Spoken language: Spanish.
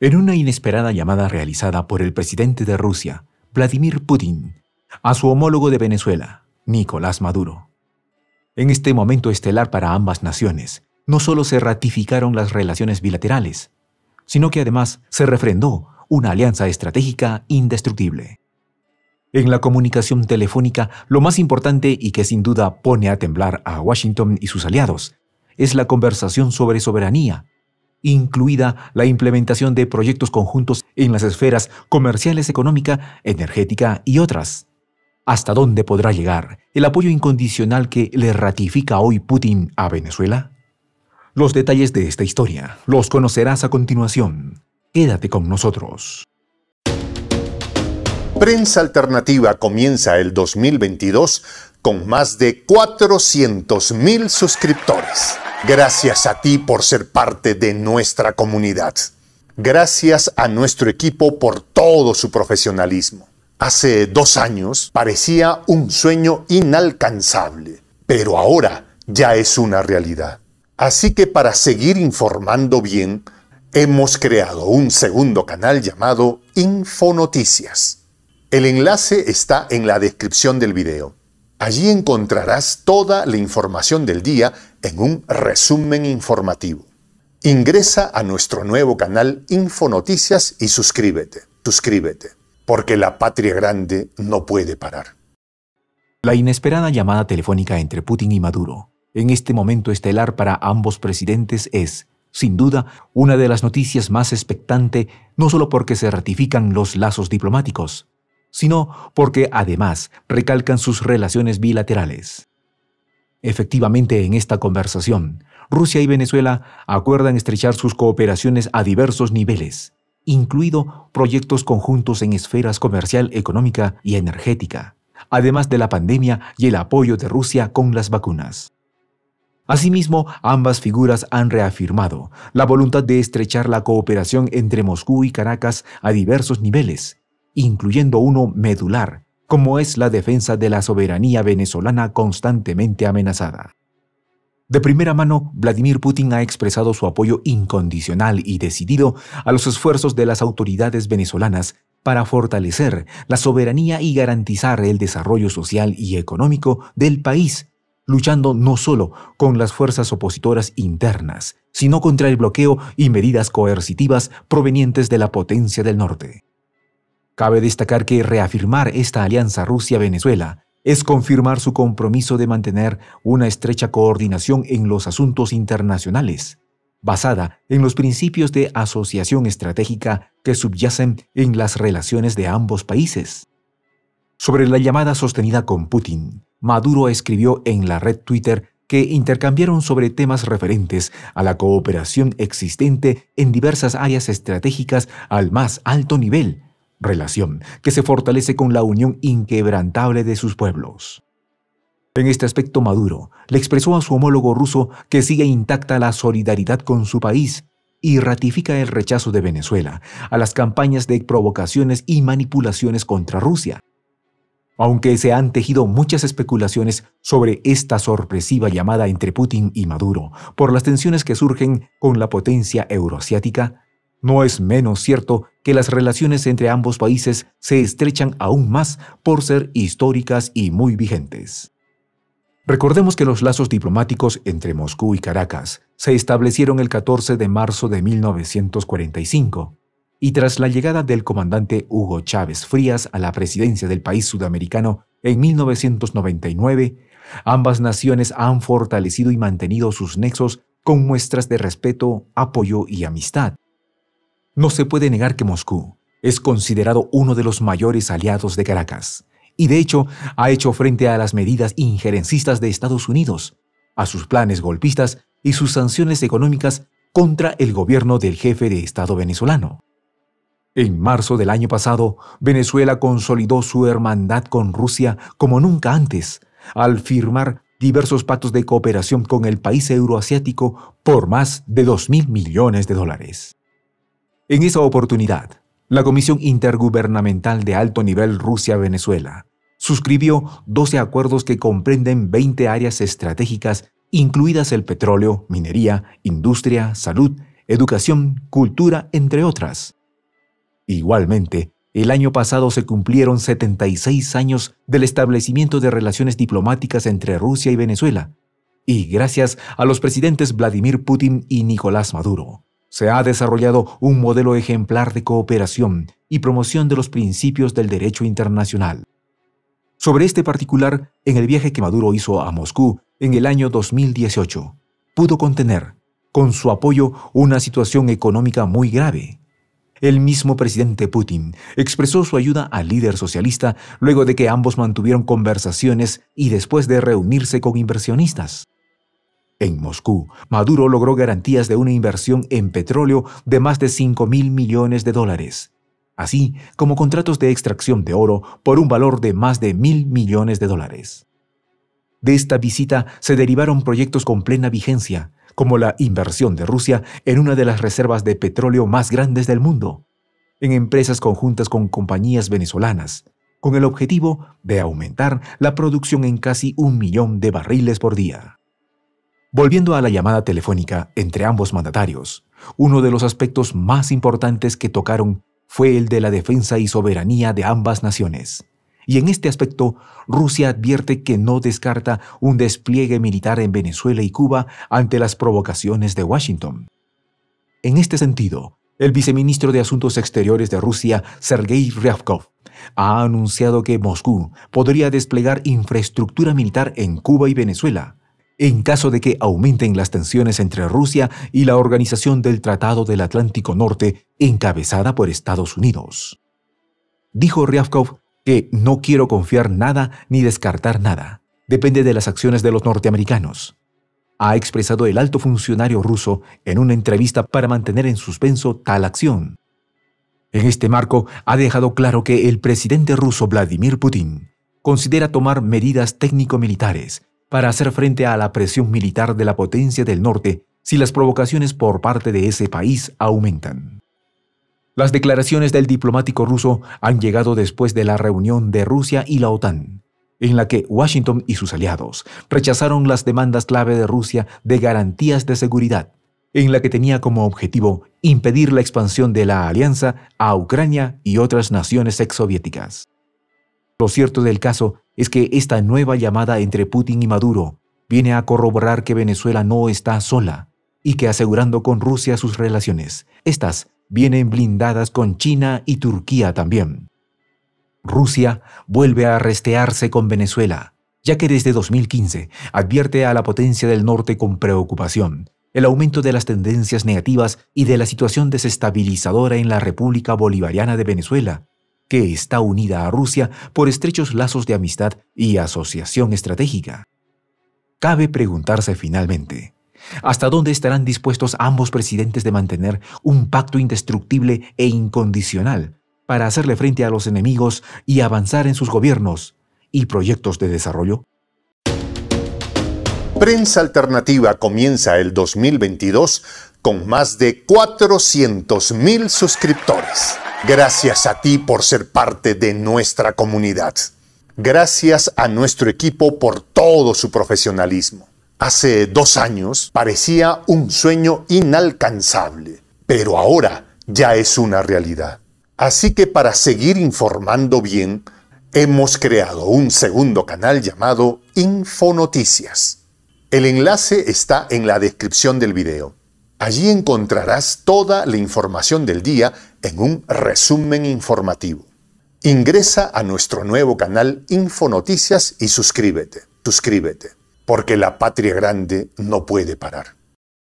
En una inesperada llamada realizada por el presidente de Rusia, Vladimir Putin, a su homólogo de Venezuela, Nicolás Maduro. En este momento estelar para ambas naciones, no solo se ratificaron las relaciones bilaterales, sino que además se refrendó una alianza estratégica indestructible. En la comunicación telefónica, lo más importante y que sin duda pone a temblar a Washington y sus aliados es la conversación sobre soberanía incluida la implementación de proyectos conjuntos en las esferas comerciales, económica, energética y otras. ¿Hasta dónde podrá llegar el apoyo incondicional que le ratifica hoy Putin a Venezuela? Los detalles de esta historia los conocerás a continuación. Quédate con nosotros. Prensa Alternativa comienza el 2022 con más de 400.000 suscriptores. Gracias a ti por ser parte de nuestra comunidad. Gracias a nuestro equipo por todo su profesionalismo. Hace dos años parecía un sueño inalcanzable, pero ahora ya es una realidad. Así que para seguir informando bien, hemos creado un segundo canal llamado Infonoticias. El enlace está en la descripción del video. Allí encontrarás toda la información del día en un resumen informativo. Ingresa a nuestro nuevo canal Infonoticias y suscríbete, suscríbete, porque la patria grande no puede parar. La inesperada llamada telefónica entre Putin y Maduro, en este momento estelar para ambos presidentes, es, sin duda, una de las noticias más expectante, no solo porque se ratifican los lazos diplomáticos, sino porque además recalcan sus relaciones bilaterales. Efectivamente, en esta conversación, Rusia y Venezuela acuerdan estrechar sus cooperaciones a diversos niveles, incluido proyectos conjuntos en esferas comercial, económica y energética, además de la pandemia y el apoyo de Rusia con las vacunas. Asimismo, ambas figuras han reafirmado la voluntad de estrechar la cooperación entre Moscú y Caracas a diversos niveles, incluyendo uno medular, como es la defensa de la soberanía venezolana constantemente amenazada. De primera mano, Vladimir Putin ha expresado su apoyo incondicional y decidido a los esfuerzos de las autoridades venezolanas para fortalecer la soberanía y garantizar el desarrollo social y económico del país, luchando no solo con las fuerzas opositoras internas, sino contra el bloqueo y medidas coercitivas provenientes de la potencia del norte. Cabe destacar que reafirmar esta alianza Rusia-Venezuela es confirmar su compromiso de mantener una estrecha coordinación en los asuntos internacionales, basada en los principios de asociación estratégica que subyacen en las relaciones de ambos países. Sobre la llamada sostenida con Putin, Maduro escribió en la red Twitter que intercambiaron sobre temas referentes a la cooperación existente en diversas áreas estratégicas al más alto nivel, relación que se fortalece con la unión inquebrantable de sus pueblos. En este aspecto Maduro le expresó a su homólogo ruso que sigue intacta la solidaridad con su país y ratifica el rechazo de Venezuela a las campañas de provocaciones y manipulaciones contra Rusia. Aunque se han tejido muchas especulaciones sobre esta sorpresiva llamada entre Putin y Maduro por las tensiones que surgen con la potencia euroasiática, no es menos cierto que las relaciones entre ambos países se estrechan aún más por ser históricas y muy vigentes. Recordemos que los lazos diplomáticos entre Moscú y Caracas se establecieron el 14 de marzo de 1945 y tras la llegada del comandante Hugo Chávez Frías a la presidencia del país sudamericano en 1999, ambas naciones han fortalecido y mantenido sus nexos con muestras de respeto, apoyo y amistad no se puede negar que Moscú es considerado uno de los mayores aliados de Caracas y de hecho ha hecho frente a las medidas injerencistas de Estados Unidos, a sus planes golpistas y sus sanciones económicas contra el gobierno del jefe de Estado venezolano. En marzo del año pasado, Venezuela consolidó su hermandad con Rusia como nunca antes, al firmar diversos pactos de cooperación con el país euroasiático por más de 2.000 millones de dólares. En esa oportunidad, la Comisión Intergubernamental de Alto Nivel Rusia-Venezuela suscribió 12 acuerdos que comprenden 20 áreas estratégicas, incluidas el petróleo, minería, industria, salud, educación, cultura, entre otras. Igualmente, el año pasado se cumplieron 76 años del establecimiento de relaciones diplomáticas entre Rusia y Venezuela, y gracias a los presidentes Vladimir Putin y Nicolás Maduro, se ha desarrollado un modelo ejemplar de cooperación y promoción de los principios del derecho internacional. Sobre este particular, en el viaje que Maduro hizo a Moscú en el año 2018, pudo contener, con su apoyo, una situación económica muy grave. El mismo presidente Putin expresó su ayuda al líder socialista luego de que ambos mantuvieron conversaciones y después de reunirse con inversionistas. En Moscú, Maduro logró garantías de una inversión en petróleo de más de 5 mil millones de dólares, así como contratos de extracción de oro por un valor de más de mil millones de dólares. De esta visita se derivaron proyectos con plena vigencia, como la inversión de Rusia en una de las reservas de petróleo más grandes del mundo, en empresas conjuntas con compañías venezolanas, con el objetivo de aumentar la producción en casi un millón de barriles por día. Volviendo a la llamada telefónica entre ambos mandatarios, uno de los aspectos más importantes que tocaron fue el de la defensa y soberanía de ambas naciones. Y en este aspecto, Rusia advierte que no descarta un despliegue militar en Venezuela y Cuba ante las provocaciones de Washington. En este sentido, el viceministro de Asuntos Exteriores de Rusia, Sergei Ryabkov, ha anunciado que Moscú podría desplegar infraestructura militar en Cuba y Venezuela, en caso de que aumenten las tensiones entre Rusia y la Organización del Tratado del Atlántico Norte, encabezada por Estados Unidos. Dijo Ryabkov que no quiero confiar nada ni descartar nada, depende de las acciones de los norteamericanos. Ha expresado el alto funcionario ruso en una entrevista para mantener en suspenso tal acción. En este marco, ha dejado claro que el presidente ruso Vladimir Putin considera tomar medidas técnico-militares para hacer frente a la presión militar de la potencia del norte si las provocaciones por parte de ese país aumentan. Las declaraciones del diplomático ruso han llegado después de la reunión de Rusia y la OTAN, en la que Washington y sus aliados rechazaron las demandas clave de Rusia de garantías de seguridad, en la que tenía como objetivo impedir la expansión de la alianza a Ucrania y otras naciones exsoviéticas. Lo cierto del caso es que esta nueva llamada entre Putin y Maduro viene a corroborar que Venezuela no está sola y que asegurando con Rusia sus relaciones, estas vienen blindadas con China y Turquía también. Rusia vuelve a restearse con Venezuela, ya que desde 2015 advierte a la potencia del norte con preocupación el aumento de las tendencias negativas y de la situación desestabilizadora en la República Bolivariana de Venezuela, que está unida a Rusia por estrechos lazos de amistad y asociación estratégica. Cabe preguntarse finalmente, ¿hasta dónde estarán dispuestos ambos presidentes de mantener un pacto indestructible e incondicional para hacerle frente a los enemigos y avanzar en sus gobiernos y proyectos de desarrollo? Prensa Alternativa comienza el 2022 con más de 400 mil suscriptores. Gracias a ti por ser parte de nuestra comunidad. Gracias a nuestro equipo por todo su profesionalismo. Hace dos años parecía un sueño inalcanzable, pero ahora ya es una realidad. Así que para seguir informando bien, hemos creado un segundo canal llamado Infonoticias. El enlace está en la descripción del video. Allí encontrarás toda la información del día en un resumen informativo. Ingresa a nuestro nuevo canal Infonoticias y suscríbete, suscríbete, porque la patria grande no puede parar.